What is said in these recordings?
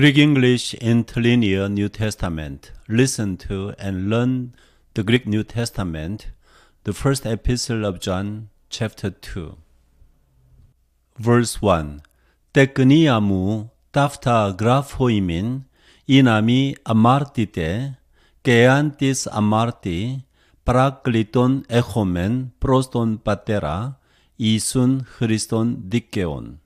Greek English interlinear New Testament. Listen to and learn the Greek New Testament, the first epistle of John, chapter 2. Verse 1. Tekniamu tafta graphoimin inami amartite keantis amarti parakliton echomen proston patera isun Christon dikeon.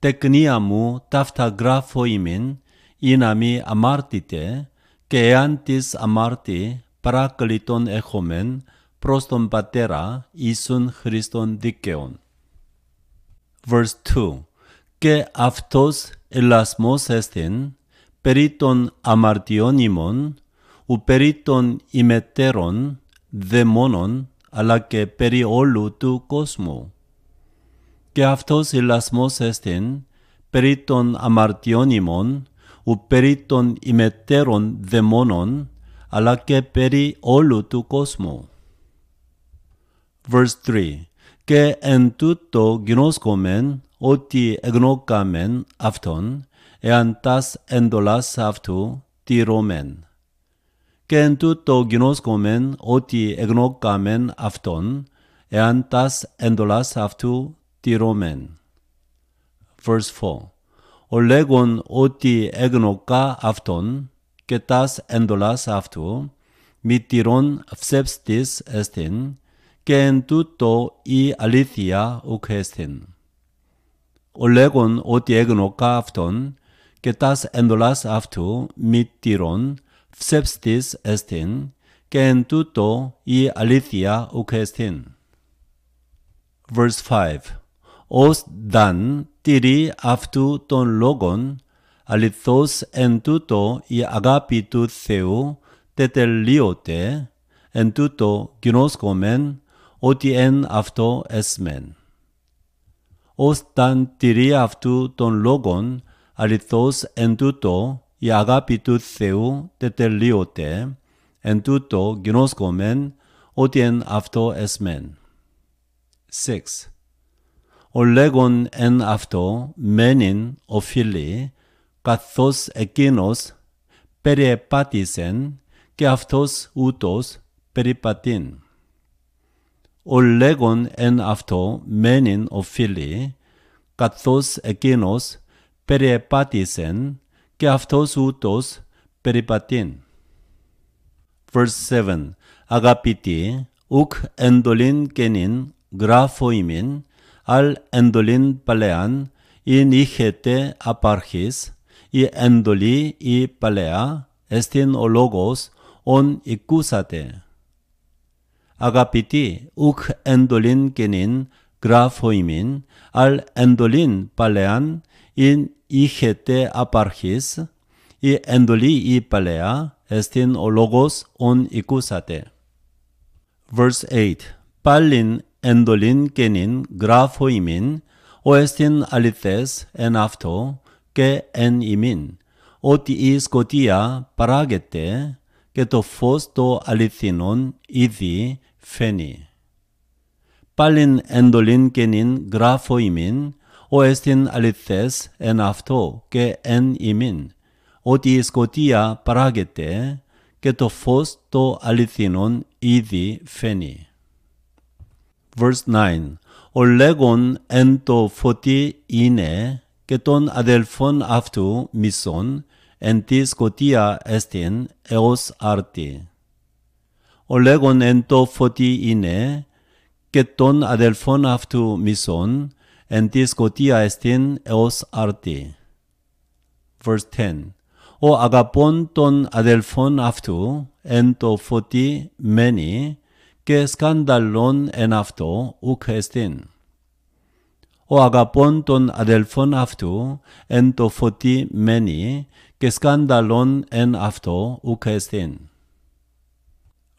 τεκνία μου ταυταγράφω ημιν, μη αμάρτητε, και εάν της αμάρτη παράκλητον έχομεν προς τον Πατέρα Ιησούν Χριστόν δικαίων. Verse 2 Και αυτός ελασμός έστειν περί των αμαρτιών ημών ου περί των ημετέρων δαιμόνων αλλά και περί όλου του κόσμου και αυτός ηλασμός εστιν, περί των αμαρτιών ημών, ου περί των ημετέρων δαιμόνων, αλλά και περί όλου του κόσμου. Verse 3 Και εν τούτο γνώσκομεν ότι εγνώκαμεν αυτόν, εάν τας εντολάς αυτού τηρώμεν. Και εν τούτο γνώσκομεν ότι εγνώκαμεν αυτόν, εάν τας εντολάς αυτού τηρώμεν. Verse 4 λέγον ότι έγνωκα αυτόν και τας εντολάς αυτού, μη τηρών ψεύστης εστιν, και εν τούτο η αλήθεια ουκ εστιν. λέγον ότι έγνωκα αυτόν και τας εντολάς αυτού, μη τηρών ψεύστης εστιν, και εν τούτο η αλήθεια ουκ εστιν. Verse 5 ως δαν τηρεί αυτού των λόγων, αληθώς εν τούτο η αγάπη του Θεού τετελείωτε, εν τούτο γνώσκομεν ότι εν αυτό εσμεν. Ως δαν τηρεί αυτού των λόγων, αληθώς εν τούτο η αγάπη του Θεού τετελείωτε, εν τούτο γνώσκομεν ότι εν αυτό εσμεν. 6. Ολέγον εν αυτό μένην οφείλει καθώς εκείνος περιεπάτησεν και αυτός ούτως περιπατήν. Ολέγον εν αυτό μένην οφείλει καθώς εκείνος περιεπάτησεν και αυτός ούτως περιπατήν. Verse 7. Αγαπητοί, ουκ εντολήν καινήν γράφοιμήν al-Endolin palean i njihete aparchis, i Endoli i palea estin o logos on ikusate. Agapiti uk Endolin genin grafoimin al-Endolin palean in ijete aparchis, i Endoli i palea estin o logos on ikusate. Verse 8 Palin 엔돌린, 게닌, 그라포이민, 오에스틴 알리테스, 엔아프토, 게 엔이민, ότι η σκοτία παράγεται και το φως το αληθινόν ήδη φαίνει. Πάλιν εντολήν και νυν ο εστιν αληθές εν και εν ημίν, ότι εσκοτία σκοτία παράγεται και το φως το αληθινόν ήδη φαίνει. verse 9 올레곤 ento forty inne, queton adelfon aftu mison entis cotia estin eos arti. Olegon ento forty inne, queton adelfon aftu mison entis cotia estin eos arti. Verse 10. O agapon ton adelfon aftu ento forty meni, και σκανδαλών εν αυτό ουκ εστίν. Ο αγαπών των αδελφών αυτού εν το φωτί μένει και σκανδαλών εν αυτό ουκ εστίν.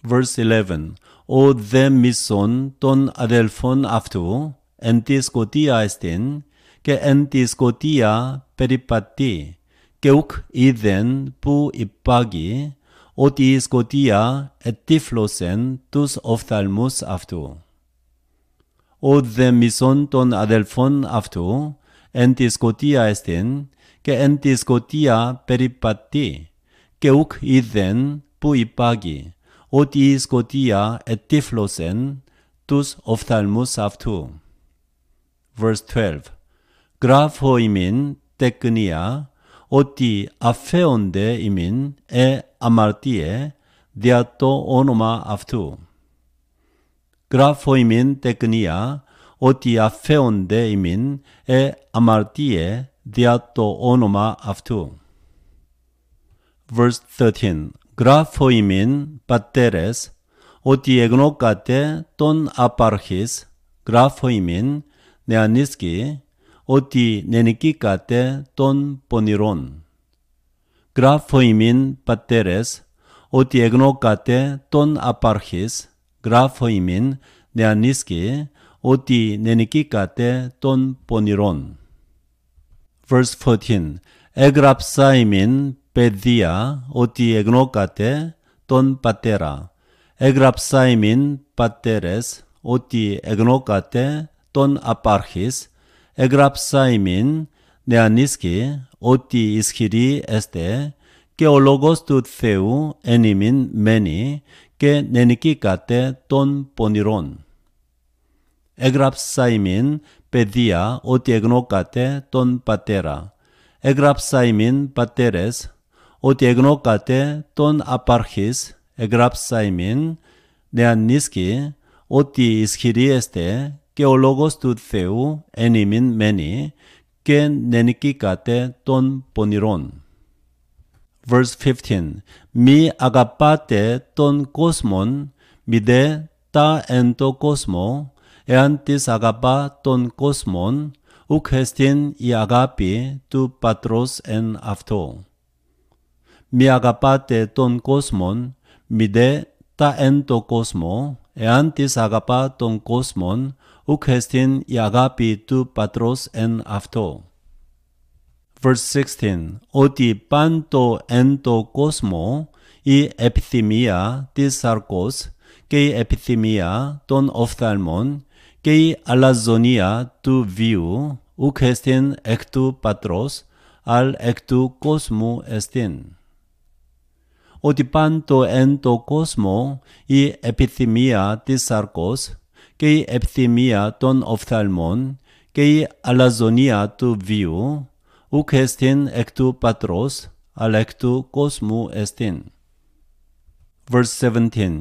Verse 11. Ο δε μισον των αδελφών αυτού εν τη σκοτία εστίν και εν τη σκοτία περιπατεί και ουκ είδεν που υπάγει ότι η σκοτία ετύφλωσεν τους οφθαλμούς αυτού. Ο δε μισόν των αδελφών αυτού, εν τη σκοτία εστίν, και εν τη σκοτία περὶπατῆ και ουκ είδεν που υπάγει, ότι η σκοτία ετύφλωσεν τους οφθαλμούς αυτού. Verse 12. Γράφω ημίν τεκνία, ότι αφέονται ημίν ε αμαρτίε δια το όνομα αυτού. Γράφω ημίν τεκνία ότι αφέονται ημίν ε αμαρτίε δια το όνομα αυτού. Verse 13. Γράφω ημίν πατέρες ότι εγνώκατε τον απαρχής γράφω ημίν νεανίσκη ότι νενικήκατε τον πονηρόν. Γράφω ημίν πατέρες, ότι εγνώκατε τον απάρχης. Γράφω ημίν νεανίσκη, ότι νενικήκατε τον πονηρών. Verse 14. Έγραψα ημίν παιδεία, ότι εγνώκατε τον πατέρα. Έγραψα ημίν πατέρες, ότι εγνώκατε τον απάρχης εγγραψάιμην νεανίσκη ότι ισχυρή εστέ και ο λόγος του Θεού ενημιν μένει και νενικήκατε τον πονηρόν. Εγγραψάιμην παιδεία ότι εγνώκατε τον πατέρα. Εγγραψάιμην πατέρες ότι εγνώκατε τον απάρχης. Εγγραψάιμην νεανίσκη ότι ισχυρή εστέ και ο λόγος του Θεού εν ημίν μένει και νενική κατέ των πονηρών. Verse 15. Μη αγαπάτε τον κόσμον, μη δε τα εν το κόσμο, εάν της αγαπά τον κόσμον, ουκ εστίν η αγάπη του πατρός εν αυτό. Μη αγαπάτε τον κόσμον, μη δε τα εν το κόσμο, εάν της αγαπά τον κόσμον, ούκ Ukestin Yagapi του πατρος εν Afto. Verse 16. Ότι πάντο εν το κόσμο η επιθυμία της σαρκός και η επιθυμία των οφθαλμών και η αλαζονία του βίου ουκ εστίν εκ του πατρός αλ εκ του κόσμου εστίν. Ότι πάντο εν το κόσμο η επιθυμία της σαρκός «Και η επιθυμία των οφθαλμών και η αλαζονία του βίου ούκ εστίν των οφθαλμών και η αλαζονία του βίου, ουκ εστίν εκ του πατρός, αλλά εκ του κόσμου εστίν. Verse 17.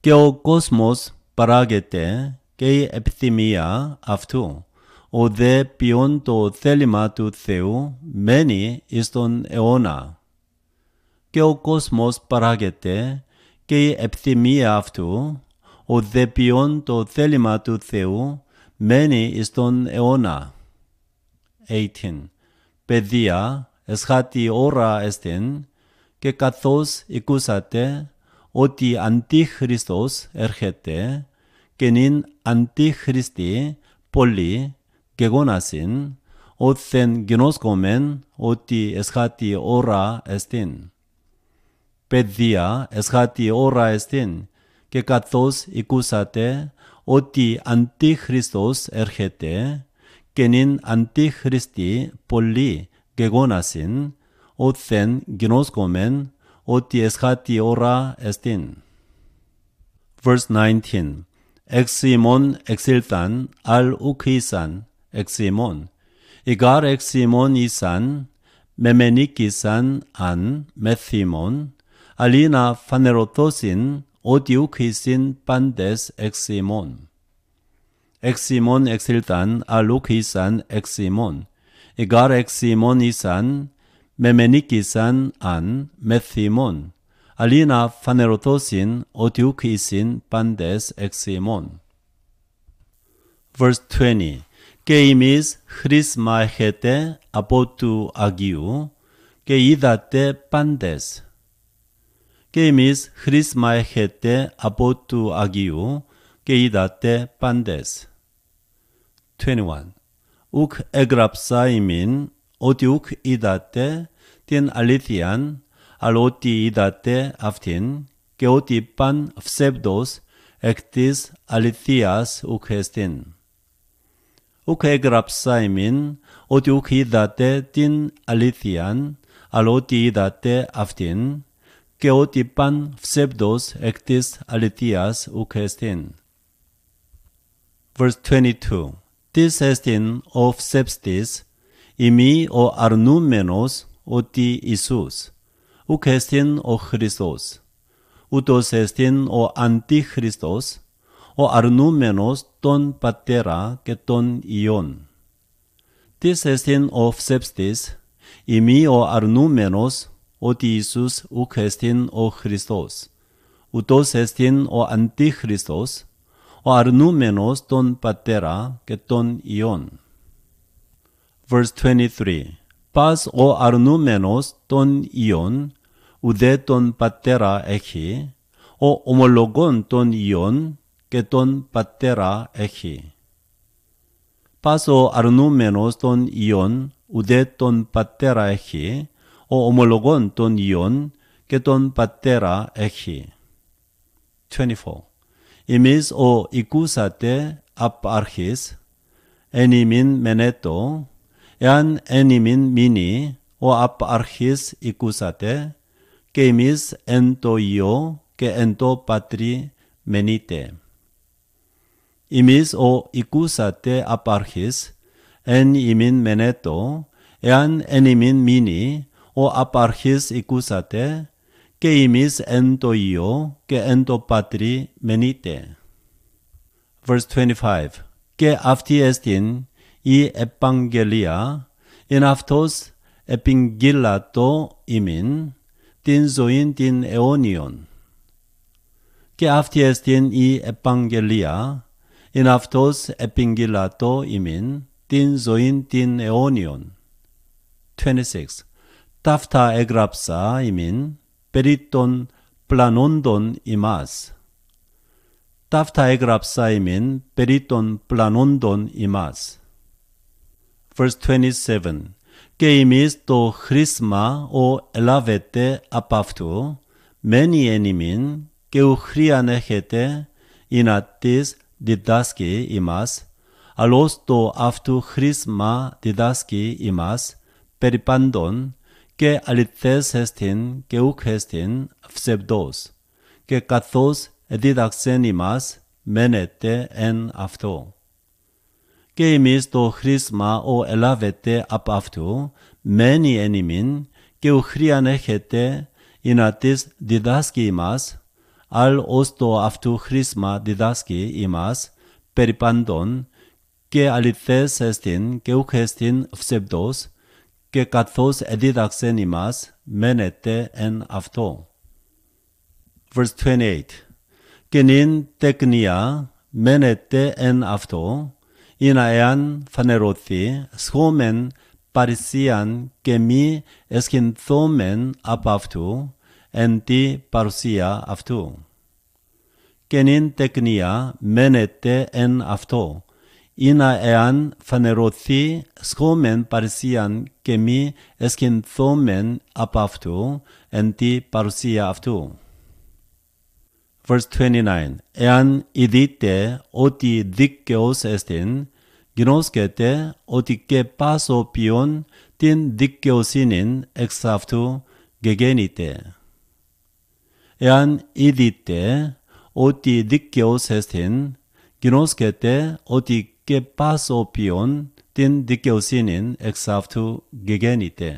Και ο κόσμος παράγεται και η επιθυμία αυτού, ο δε ποιον το θέλημα του Θεού μένει εις τον αιώνα. Και ο κόσμος παράγεται και η επιθυμία αυτού, ο το θέλημα του Θεού μένει στον αιώνα. 18. Παιδεία, εσχάτη ώρα εστιν, και καθώς ακούσατε ότι αντίχριστος έρχεται και νυν αντίχριστη πολύ γεγονάσιν, όθεν γνώσκομεν ότι εσχάτη ώρα εστιν. Παιδεία, εσχάτη ώρα εστιν, και καθώς ακούσατε ότι αντίχριστος έρχεται και νυν Αντίχριστοι πολλοί γεγονάσιν όθεν γνώσκομεν ότι εσχάτη ώρα εστίν. Verse 19 Εξ ημών εξήλθαν αλ ουκ ήσαν εξ ημών. Ιγάρ εξ ήσαν μεμενικ ήσαν αν μεθυμών αλίνα φανερωθώσιν Odioquisin bandes eximon. Eximon exiltan Alukisan eximon. Egar eximonisan memenikisan an methimon. Alina phanerotosin odioquisin bandes eximon. Verse 20. Και εμείς χρησμαχετε από του Αγίου και Games έχετε από του Αγίου και είδατε πάντες. 21. Ουκ έγραψα ημίν ότι ουκ είδατε την αλήθειαν, αλλά ότι είδατε αυτήν και ότι παν ψεύδος εκ της αληθείας ουκ εστίν. Ουκ έγραψα ημίν ότι ουκ είδατε την αλήθειαν, αλλά ότι είδατε αυτήν και ότι τιπαν ψεύδος εκ της ουκ ουκεστίν. Verse 22. Τις εστίν ο ψεύστης ημί ο αρνούμενος ότι Ιησούς, ουκ εστίν ο Χριστός. ούτως εστίν ο αντίχριστος, ο αρνούμενος τον πατέρα και τον Υιόν. Τις εστίν ο ψεύστης, ημί ο αρνούμενος ότι Ιησούς ουκ εστίν ο Χριστός, ούτως εστίν ο Αντίχριστος, ο αρνούμενος τον Πατέρα και τον Υιόν. Verse 23 Πας ο αρνούμενος τον Υιόν, ουδέ τον Πατέρα έχει, ο ομολογον τον Υιόν και τον Πατέρα έχει. Πας ο αρνούμενος τον Υιόν, ουδέ τον Πατέρα έχει, ο ομολογών των ιών και τον πατέρα έχει. 24. Εμείς ο οικούσατε απ' αρχής, εν ημίν μενέτο, εάν εν ημίν μείνει, ο απ' αρχής οικούσατε, και εμείς εν το Υιό και εν το Πατρί μενείτε. Εμείς ο οικούσατε απ' αρχής, εν ημίν μενέτο, εάν εν ημίν ο απαρχής οικούσατε, και εμείς εν το Υιό και εν το Πατρί μενείτε. Verse 25 Και αυτή εστιν η επαγγελία, εν αυτός επιγγύλατο ημίν, την ζωήν την αιώνιον. Και αυτή εστιν η επαγγελία, εν αυτός επιγγύλατο ημίν, την ζωήν την αιώνιον. 26 ταύτα έγραψα ημίν περί των πλανόντων ημάς. ταύτα έγραψα ημίν περί των πλανόντων ημάς. Verse 27 Και ημίς το χρίσμα ο ελάβετε απ' αυτού, μένει εν ημίν και χρίαν έχετε, είναι της διδάσκει ημάς, αλλώς το αυτού χρίσμα διδάσκει ημάς, περί πάντων, και αληθές εστιν και ουκ εστιν ψευδός, και καθώς δίδαξεν ημάς, μένετε εν αυτό. Και εμείς το χρήσμα ο ελάβετε απ' αυτού, μένει εν ημίν, και ουχρίαν έχετε, ή να της διδάσκει ημάς, αλ ως το αυτού χρήσμα διδάσκει ημάς, περιπάντων, και αληθές εστιν και ουκ εστιν φσευδός, και καθώς εδιδαξέν ημάς, μένετε εν αυτό. Verse 28 Και νυν τεκνία, μένετε εν αυτό, είναι εάν φανερωθεί, σχόμεν παρουσίαν και μη εσχυνθόμεν από αυτού, εν τη παρουσία αυτού. Και νυν τεκνία, μένετε εν αυτό, είναι εάν φανερωθεί σχόμεν παρουσίαν και μη εσκυνθόμεν από αυτού εν τη παρουσία αυτού. Verse 29. Εάν ειδείτε ότι δίκαιος εστιν, γνώσκετε ότι και πάσο ποιον την δικαιοσύνην εξ αυτού γεγένητε. Εάν ειδείτε ότι δίκαιος εστιν, γνώσκετε ότι que paso pion, tin de que osinin exaftu gegenite.